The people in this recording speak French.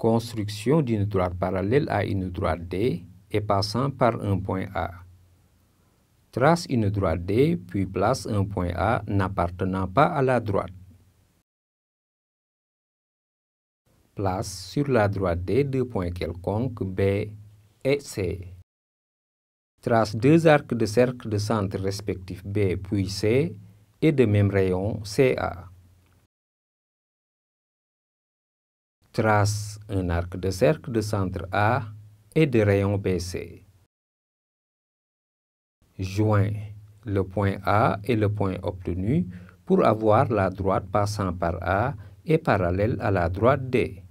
construction d'une droite parallèle à une droite D et passant par un point A. Trace une droite D puis place un point A n'appartenant pas à la droite. Place sur la droite D deux points quelconques B et C. Trace deux arcs de cercle de centre respectifs B puis C et de même rayon CA. Trace un arc de cercle de centre A et de rayon BC. Joins le point A et le point obtenu pour avoir la droite passant par A et parallèle à la droite D.